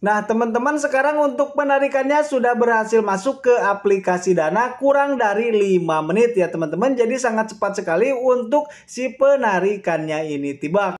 Nah, teman-teman sekarang untuk penarikannya sudah berhasil masuk ke aplikasi Dana kurang dari 5 menit ya teman-teman. Jadi sangat cepat sekali untuk si penarikannya ini tiba.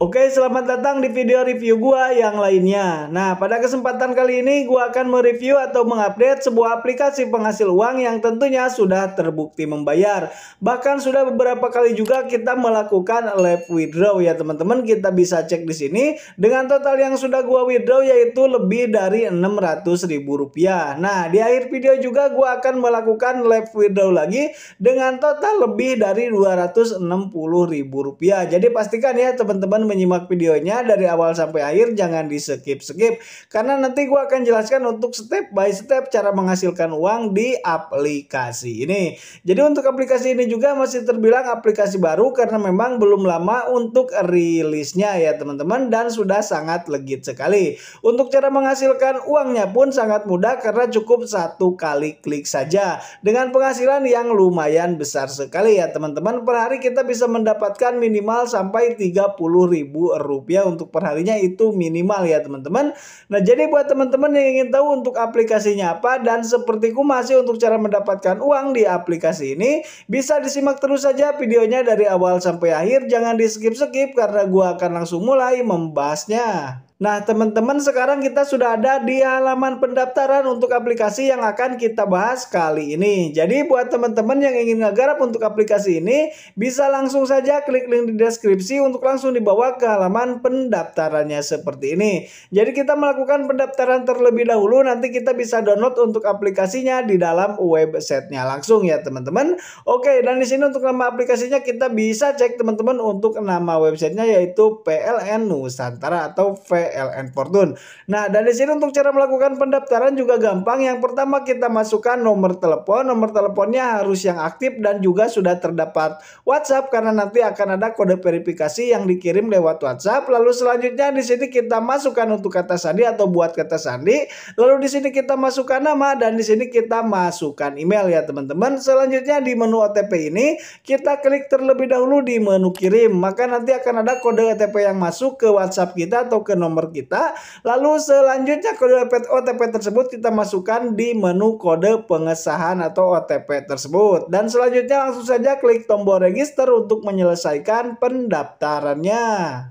Oke, selamat datang di video review gua yang lainnya. Nah, pada kesempatan kali ini gua akan mereview atau mengupdate sebuah aplikasi penghasil uang yang tentunya sudah terbukti membayar. Bahkan sudah beberapa kali juga kita melakukan live withdraw ya teman-teman. Kita bisa cek di sini dengan total yang sudah gua withdraw yaitu lebih dari Rp600.000. Nah, di akhir video juga gua akan melakukan live withdraw lagi dengan total lebih dari Rp260.000. Jadi pastikan ya teman-teman menyimak videonya dari awal sampai akhir jangan di skip-skip karena nanti gue akan jelaskan untuk step by step cara menghasilkan uang di aplikasi ini. Jadi untuk aplikasi ini juga masih terbilang aplikasi baru karena memang belum lama untuk rilisnya ya teman-teman dan sudah sangat legit sekali. Untuk cara menghasilkan uangnya pun sangat mudah karena cukup satu kali klik saja dengan penghasilan yang lumayan besar sekali ya teman-teman. Per hari kita bisa mendapatkan minimal sampai ribu ribu rupiah untuk perharinya itu minimal ya teman-teman. Nah jadi buat teman-teman yang ingin tahu untuk aplikasinya apa dan sepertiku masih untuk cara mendapatkan uang di aplikasi ini bisa disimak terus saja videonya dari awal sampai akhir jangan di skip skip karena gua akan langsung mulai membahasnya. Nah, teman-teman, sekarang kita sudah ada di halaman pendaftaran untuk aplikasi yang akan kita bahas kali ini. Jadi, buat teman-teman yang ingin ngegarap untuk aplikasi ini, bisa langsung saja klik link di deskripsi untuk langsung dibawa ke halaman pendaftarannya seperti ini. Jadi, kita melakukan pendaftaran terlebih dahulu, nanti kita bisa download untuk aplikasinya di dalam websitenya langsung ya, teman-teman. Oke, dan di sini untuk nama aplikasinya kita bisa cek teman-teman untuk nama websitenya yaitu PLN Nusantara atau v PLN Fortune. Nah, dari sini untuk cara melakukan pendaftaran juga gampang. Yang pertama kita masukkan nomor telepon. Nomor teleponnya harus yang aktif dan juga sudah terdapat WhatsApp karena nanti akan ada kode verifikasi yang dikirim lewat WhatsApp. Lalu selanjutnya di sini kita masukkan untuk kata sandi atau buat kata sandi. Lalu di sini kita masukkan nama dan di sini kita masukkan email ya teman-teman. Selanjutnya di menu OTP ini kita klik terlebih dahulu di menu kirim. Maka nanti akan ada kode OTP yang masuk ke WhatsApp kita atau ke nomor nomor kita. Lalu selanjutnya kode OTP tersebut kita masukkan di menu kode pengesahan atau OTP tersebut. Dan selanjutnya langsung saja klik tombol register untuk menyelesaikan pendaftarannya.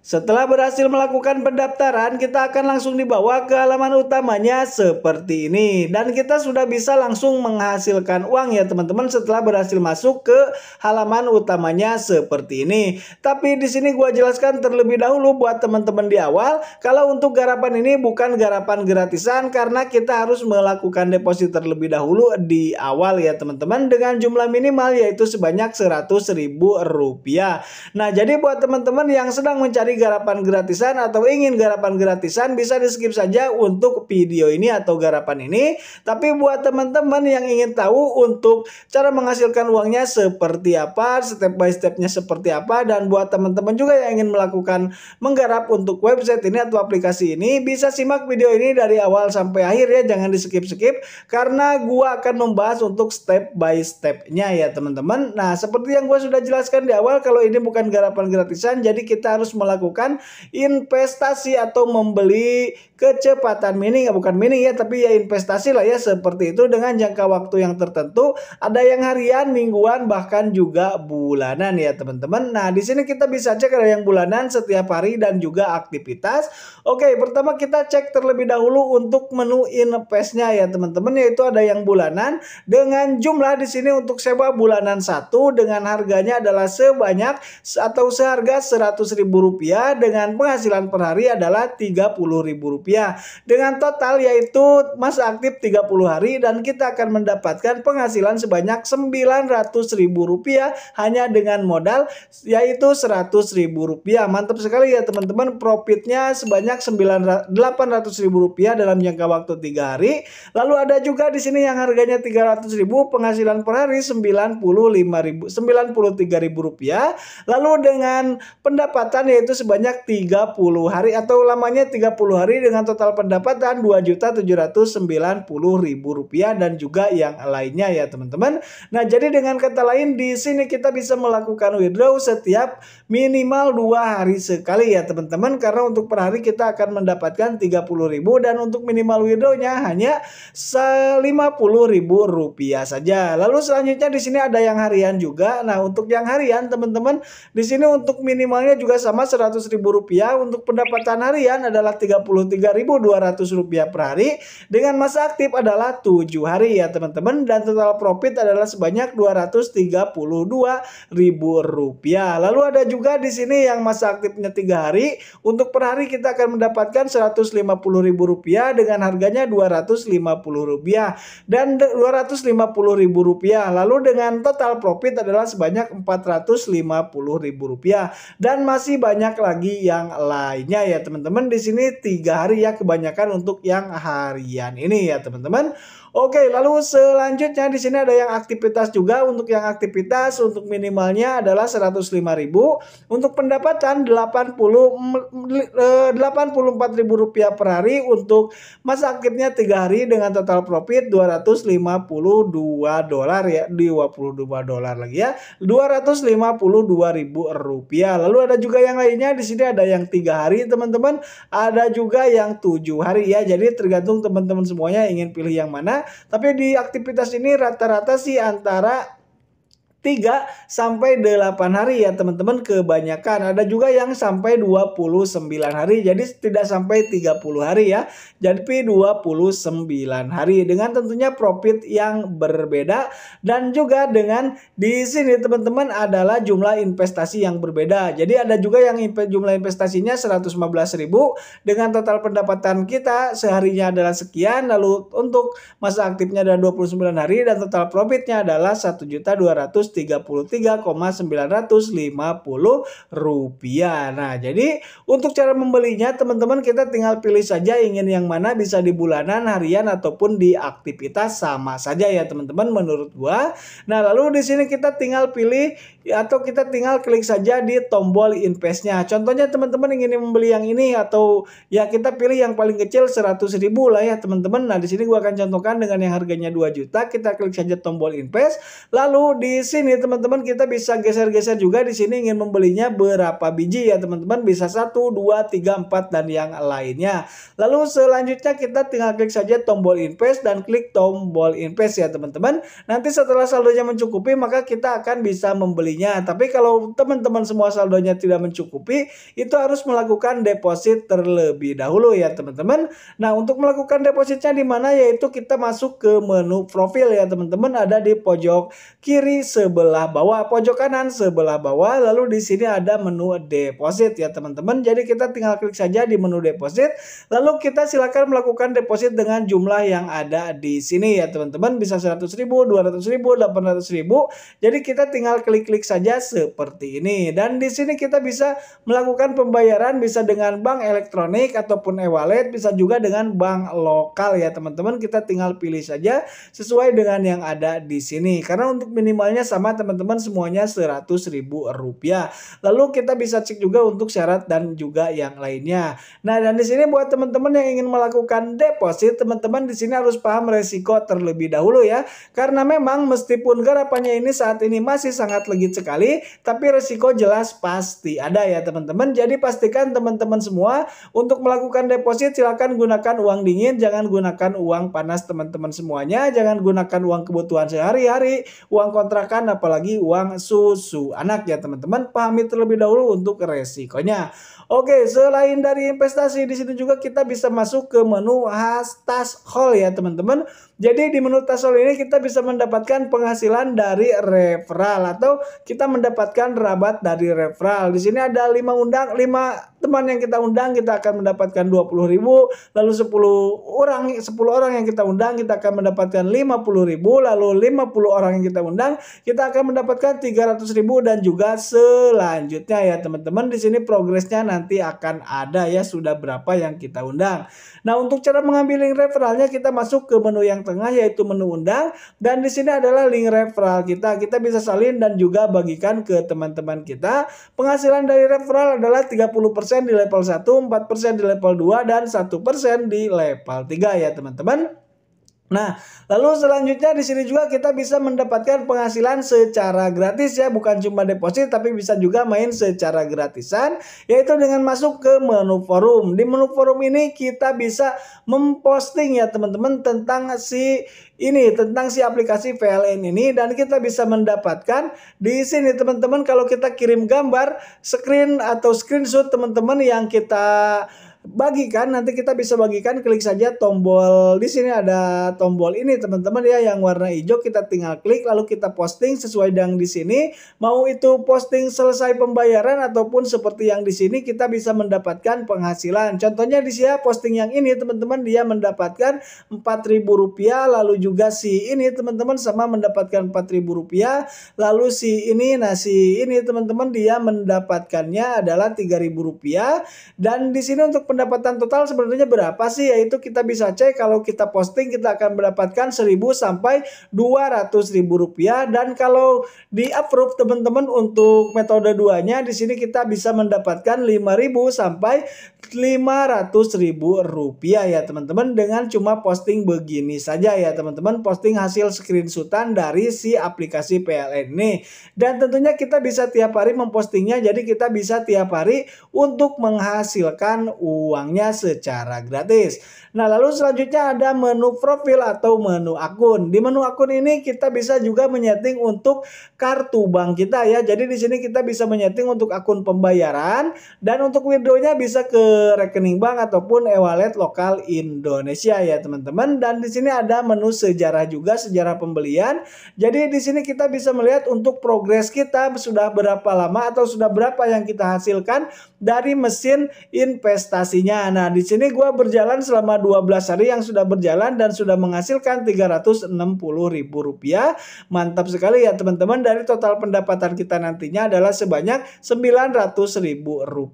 Setelah berhasil melakukan pendaftaran, kita akan langsung dibawa ke halaman utamanya seperti ini. Dan kita sudah bisa langsung menghasilkan uang ya teman-teman setelah berhasil masuk ke halaman utamanya seperti ini. Tapi di sini gua jelaskan terlebih dahulu buat teman-teman di awal, kalau untuk garapan ini bukan garapan gratisan karena kita harus melakukan deposit terlebih dahulu di awal ya teman-teman dengan jumlah minimal yaitu sebanyak rp rupiah Nah, jadi buat teman-teman yang sedang mencari mencari garapan gratisan atau ingin garapan gratisan bisa di skip saja untuk video ini atau garapan ini. Tapi buat teman-teman yang ingin tahu untuk cara menghasilkan uangnya seperti apa, step by stepnya seperti apa, dan buat teman-teman juga yang ingin melakukan menggarap untuk website ini atau aplikasi ini, bisa simak video ini dari awal sampai akhir ya, jangan di skip-skip karena gua akan membahas untuk step by stepnya ya teman-teman. Nah seperti yang gua sudah jelaskan di awal, kalau ini bukan garapan gratisan, jadi kita harus melakukan melakukan investasi atau membeli kecepatan mining, bukan mining ya tapi ya investasi lah ya seperti itu dengan jangka waktu yang tertentu ada yang harian mingguan bahkan juga bulanan ya teman-teman nah di sini kita bisa cek ada yang bulanan setiap hari dan juga aktivitas oke pertama kita cek terlebih dahulu untuk menu investnya ya teman-teman yaitu ada yang bulanan dengan jumlah di sini untuk sewa bulanan satu dengan harganya adalah sebanyak atau seharga ribu rupiah rupiah dengan penghasilan per hari adalah Rp30.000 dengan total yaitu masa aktif 30 hari dan kita akan mendapatkan penghasilan sebanyak Rp900.000 hanya dengan modal yaitu Rp100.000 mantap sekali ya teman-teman profitnya sebanyak Rp800.000 dalam jangka waktu 3 hari lalu ada juga di sini yang harganya 300.000 penghasilan per hari rp 93.000 rupiah lalu dengan pendapatan yaitu sebanyak 30 hari atau lamanya 30 hari dengan total pendapatan Rp2.790.000 dan juga yang lainnya ya teman-teman. Nah, jadi dengan kata lain di sini kita bisa melakukan withdraw setiap minimal dua hari sekali ya teman-teman karena untuk per hari kita akan mendapatkan 30.000 dan untuk minimal withdrawnya hanya Rp50.000 saja. Lalu selanjutnya di sini ada yang harian juga. Nah, untuk yang harian teman-teman di sini untuk minimalnya juga sama 100 Rp100.000 untuk pendapatan harian adalah rp rupiah per hari dengan masa aktif adalah tujuh hari ya teman-teman dan total profit adalah sebanyak Rp232.000. Lalu ada juga di sini yang masa aktifnya tiga hari untuk per hari kita akan mendapatkan Rp150.000 dengan harganya rp rupiah dan Rp250.000. Lalu dengan total profit adalah sebanyak Rp450.000 dan masih banyak lagi yang lainnya ya teman-teman. Di sini tiga hari ya kebanyakan untuk yang harian ini ya teman-teman. Oke, lalu selanjutnya di sini ada yang aktivitas juga. Untuk yang aktivitas untuk minimalnya adalah 105.000, untuk pendapatan 80 84.000 mm, eh, per hari untuk masa aktifnya 3 hari dengan total profit 252 dolar ya, 22 dolar lagi ya. 252.000 rupiah. Lalu ada juga yang lainnya di sini ada yang tiga hari teman-teman, ada juga yang tujuh hari ya. Jadi tergantung teman-teman semuanya ingin pilih yang mana tapi di aktivitas ini rata-rata sih antara 3 sampai 8 hari ya teman-teman kebanyakan. Ada juga yang sampai 29 hari. Jadi tidak sampai 30 hari ya. Jadi 29 hari dengan tentunya profit yang berbeda dan juga dengan di sini teman-teman adalah jumlah investasi yang berbeda. Jadi ada juga yang jumlah investasinya 115.000 dengan total pendapatan kita seharinya adalah sekian lalu untuk masa aktifnya adalah 29 hari dan total profitnya adalah juta 1.200 rupiah. Nah, jadi untuk cara membelinya teman-teman kita tinggal pilih saja ingin yang mana bisa di bulanan, harian ataupun di aktivitas sama saja ya teman-teman menurut gua. Nah, lalu di sini kita tinggal pilih atau kita tinggal klik saja di tombol investnya. Contohnya teman-teman ingin membeli yang ini atau ya kita pilih yang paling kecil 100 ribu lah ya teman-teman. Nah, di sini gua akan contohkan dengan yang harganya 2 juta, kita klik saja tombol invest. Lalu di sini sini teman-teman kita bisa geser-geser juga di sini ingin membelinya berapa biji ya teman-teman bisa 1, 2, 3, 4 dan yang lainnya. Lalu selanjutnya kita tinggal klik saja tombol invest dan klik tombol invest ya teman-teman. Nanti setelah saldonya mencukupi maka kita akan bisa membelinya. Tapi kalau teman-teman semua saldonya tidak mencukupi itu harus melakukan deposit terlebih dahulu ya teman-teman. Nah untuk melakukan depositnya di mana yaitu kita masuk ke menu profil ya teman-teman ada di pojok kiri sebelah bawah, pojok kanan sebelah bawah. Lalu di sini ada menu deposit ya teman-teman. Jadi kita tinggal klik saja di menu deposit. Lalu kita silakan melakukan deposit dengan jumlah yang ada di sini ya teman-teman. Bisa 100 ribu, 200 ribu, 800 ribu. Jadi kita tinggal klik-klik saja seperti ini. Dan di sini kita bisa melakukan pembayaran bisa dengan bank elektronik ataupun e-wallet. Bisa juga dengan bank lokal ya teman-teman. Kita tinggal pilih saja sesuai dengan yang ada di sini. Karena untuk minimalnya sama sama teman-teman semuanya 100 ribu rupiah. Lalu kita bisa cek juga untuk syarat dan juga yang lainnya. Nah dan di sini buat teman-teman yang ingin melakukan deposit, teman-teman di sini harus paham resiko terlebih dahulu ya. Karena memang meskipun garapannya ini saat ini masih sangat legit sekali, tapi resiko jelas pasti ada ya teman-teman. Jadi pastikan teman-teman semua untuk melakukan deposit silahkan gunakan uang dingin, jangan gunakan uang panas teman-teman semuanya, jangan gunakan uang kebutuhan sehari-hari, uang kontrakan apalagi uang susu anak ya teman-teman pahami terlebih dahulu untuk resikonya Oke, selain dari investasi di situ juga kita bisa masuk ke menu hastas hall ya teman-teman. Jadi di menu tasol ini kita bisa mendapatkan penghasilan dari referral atau kita mendapatkan rabat dari referral. Di sini ada 5 undang 5 teman yang kita undang kita akan mendapatkan 20.000, lalu 10 orang 10 orang yang kita undang kita akan mendapatkan 50.000, lalu 50 orang yang kita undang kita akan mendapatkan 300.000 dan juga selanjutnya ya teman-teman. Di sini progresnya nanti akan ada ya sudah berapa yang kita undang. Nah, untuk cara mengambil link referralnya kita masuk ke menu yang tengah yaitu menu undang dan di sini adalah link referral kita. Kita bisa salin dan juga bagikan ke teman-teman kita. Penghasilan dari referral adalah 30% di level 1, 4% di level 2 dan 1% di level 3 ya teman-teman. Nah, lalu selanjutnya di sini juga kita bisa mendapatkan penghasilan secara gratis ya, bukan cuma deposit tapi bisa juga main secara gratisan yaitu dengan masuk ke menu forum. Di menu forum ini kita bisa memposting ya teman-teman tentang si ini tentang si aplikasi VLN ini dan kita bisa mendapatkan di sini teman-teman kalau kita kirim gambar screen atau screenshot teman-teman yang kita bagikan nanti kita bisa bagikan klik saja tombol di sini ada tombol ini teman-teman ya yang warna hijau kita tinggal klik lalu kita posting sesuai dengan di sini mau itu posting selesai pembayaran ataupun seperti yang di sini kita bisa mendapatkan penghasilan contohnya di sini ya, posting yang ini teman-teman dia mendapatkan Rp4.000 lalu juga si ini teman-teman sama mendapatkan Rp4.000 lalu si ini nah si ini teman-teman dia mendapatkannya adalah Rp3.000 dan di sini untuk pendapatan total sebenarnya berapa sih? Yaitu kita bisa cek kalau kita posting kita akan mendapatkan 1000 sampai 200 ribu rupiah dan kalau di approve teman-teman untuk metode duanya di sini kita bisa mendapatkan 5000 sampai 500 ribu rupiah ya teman-teman dengan cuma posting begini saja ya teman-teman posting hasil screenshotan dari si aplikasi PLN ini dan tentunya kita bisa tiap hari mempostingnya jadi kita bisa tiap hari untuk menghasilkan uang uangnya secara gratis. Nah, lalu selanjutnya ada menu profil atau menu akun. Di menu akun ini kita bisa juga menyeting untuk kartu bank kita ya. Jadi di sini kita bisa menyeting untuk akun pembayaran dan untuk withdraw-nya bisa ke rekening bank ataupun e-wallet lokal Indonesia ya, teman-teman. Dan di sini ada menu sejarah juga, sejarah pembelian. Jadi di sini kita bisa melihat untuk progres kita sudah berapa lama atau sudah berapa yang kita hasilkan dari mesin investasi pastinya. Nah, di sini gue berjalan selama 12 hari yang sudah berjalan dan sudah menghasilkan Rp360.000. Mantap sekali ya teman-teman. Dari total pendapatan kita nantinya adalah sebanyak Rp900.000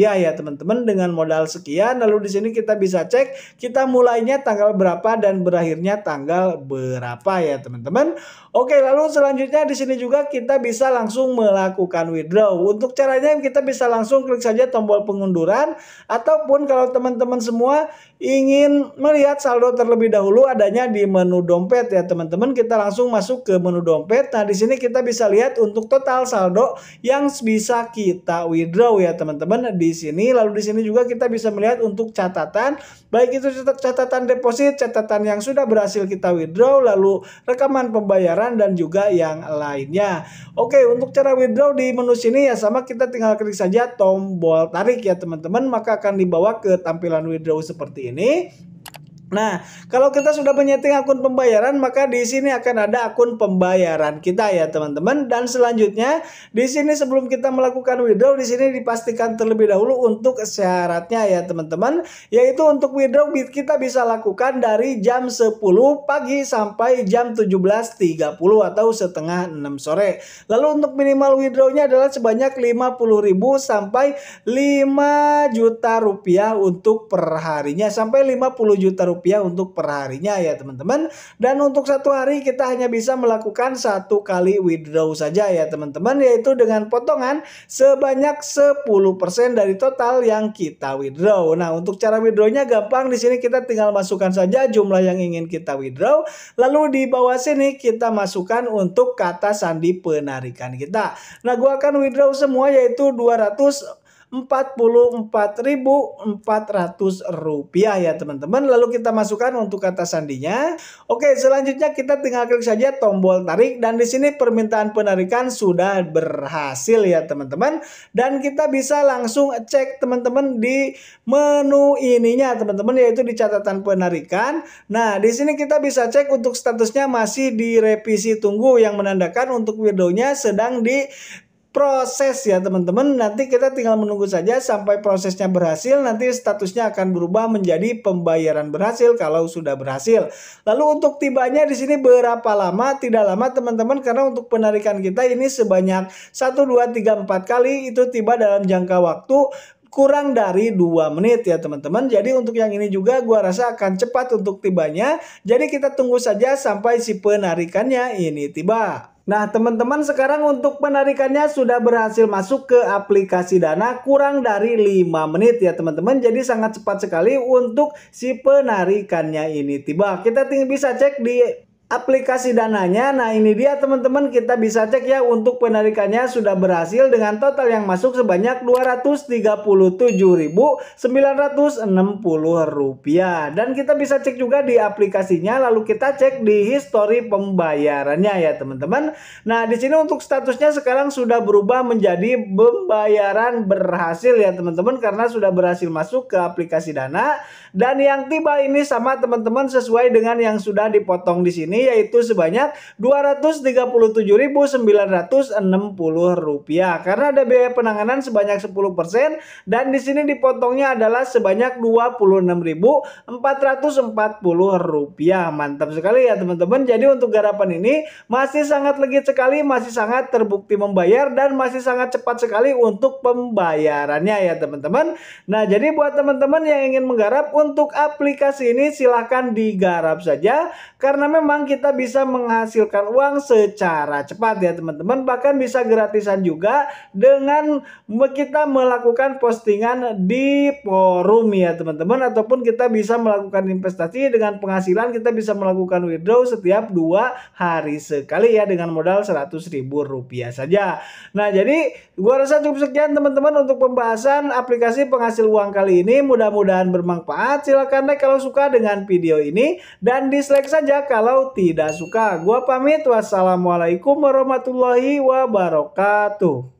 ya teman-teman dengan modal sekian. Lalu di sini kita bisa cek kita mulainya tanggal berapa dan berakhirnya tanggal berapa ya teman-teman. Oke, lalu selanjutnya di sini juga kita bisa langsung melakukan withdraw. Untuk caranya kita bisa langsung klik saja tombol pengunduran ataupun kalau kalau teman-teman semua ingin melihat saldo terlebih dahulu adanya di menu dompet ya teman-teman kita langsung masuk ke menu dompet nah di sini kita bisa lihat untuk total saldo yang bisa kita withdraw ya teman-teman di sini lalu di sini juga kita bisa melihat untuk catatan baik itu catatan deposit catatan yang sudah berhasil kita withdraw lalu rekaman pembayaran dan juga yang lainnya oke untuk cara withdraw di menu sini ya sama kita tinggal klik saja tombol tarik ya teman-teman maka akan dibawa ke tampilan withdraw seperti ini Nah, kalau kita sudah menyeting akun pembayaran, maka di sini akan ada akun pembayaran kita ya, teman-teman. Dan selanjutnya, di sini sebelum kita melakukan withdraw, di sini dipastikan terlebih dahulu untuk syaratnya ya, teman-teman, yaitu untuk withdraw kita bisa lakukan dari jam 10 pagi sampai jam 17.30 atau setengah 6 sore. Lalu untuk minimal withdrawnya adalah sebanyak 50.000 sampai 5 juta rupiah untuk perharinya sampai 50 juta rupiah rupiah untuk perharinya ya teman-teman. Dan untuk satu hari kita hanya bisa melakukan satu kali withdraw saja ya teman-teman yaitu dengan potongan sebanyak 10% dari total yang kita withdraw. Nah, untuk cara withdrawnya gampang di sini kita tinggal masukkan saja jumlah yang ingin kita withdraw lalu di bawah sini kita masukkan untuk kata sandi penarikan kita. Nah, gua akan withdraw semua yaitu 200 44.400 rupiah ya teman-teman. Lalu kita masukkan untuk kata sandinya. Oke, selanjutnya kita tinggal klik saja tombol tarik dan di sini permintaan penarikan sudah berhasil ya teman-teman. Dan kita bisa langsung cek teman-teman di menu ininya teman-teman yaitu di catatan penarikan. Nah, di sini kita bisa cek untuk statusnya masih direvisi tunggu yang menandakan untuk videonya sedang di proses ya teman-teman. Nanti kita tinggal menunggu saja sampai prosesnya berhasil. Nanti statusnya akan berubah menjadi pembayaran berhasil kalau sudah berhasil. Lalu untuk tibanya di sini berapa lama? Tidak lama teman-teman karena untuk penarikan kita ini sebanyak 1 2 3 4 kali itu tiba dalam jangka waktu kurang dari 2 menit ya teman-teman. Jadi untuk yang ini juga gua rasa akan cepat untuk tibanya. Jadi kita tunggu saja sampai si penarikannya ini tiba. Nah teman-teman sekarang untuk penarikannya sudah berhasil masuk ke aplikasi Dana kurang dari 5 menit ya teman-teman. Jadi sangat cepat sekali untuk si penarikannya ini tiba. Kita tinggal bisa cek di aplikasi dananya. Nah ini dia teman-teman kita bisa cek ya untuk penarikannya sudah berhasil dengan total yang masuk sebanyak 237.960 rupiah. Dan kita bisa cek juga di aplikasinya lalu kita cek di histori pembayarannya ya teman-teman. Nah di sini untuk statusnya sekarang sudah berubah menjadi pembayaran berhasil ya teman-teman karena sudah berhasil masuk ke aplikasi dana. Dan yang tiba ini sama teman-teman sesuai dengan yang sudah dipotong di sini ini yaitu sebanyak Rp237.960 karena ada biaya penanganan sebanyak 10% dan di sini dipotongnya adalah sebanyak Rp26.440. Mantap sekali ya teman-teman. Jadi untuk garapan ini masih sangat legit sekali, masih sangat terbukti membayar dan masih sangat cepat sekali untuk pembayarannya ya teman-teman. Nah, jadi buat teman-teman yang ingin menggarap untuk aplikasi ini silahkan digarap saja karena memang kita bisa menghasilkan uang secara cepat ya teman-teman. Bahkan bisa gratisan juga dengan kita melakukan postingan di forum ya teman-teman. Ataupun kita bisa melakukan investasi dengan penghasilan kita bisa melakukan withdraw setiap dua hari sekali ya dengan modal 100 ribu rupiah saja. Nah jadi gua rasa cukup sekian teman-teman untuk pembahasan aplikasi penghasil uang kali ini. Mudah-mudahan bermanfaat. Silahkan like kalau suka dengan video ini dan dislike saja kalau tidak suka. Gua pamit. Wassalamualaikum warahmatullahi wabarakatuh.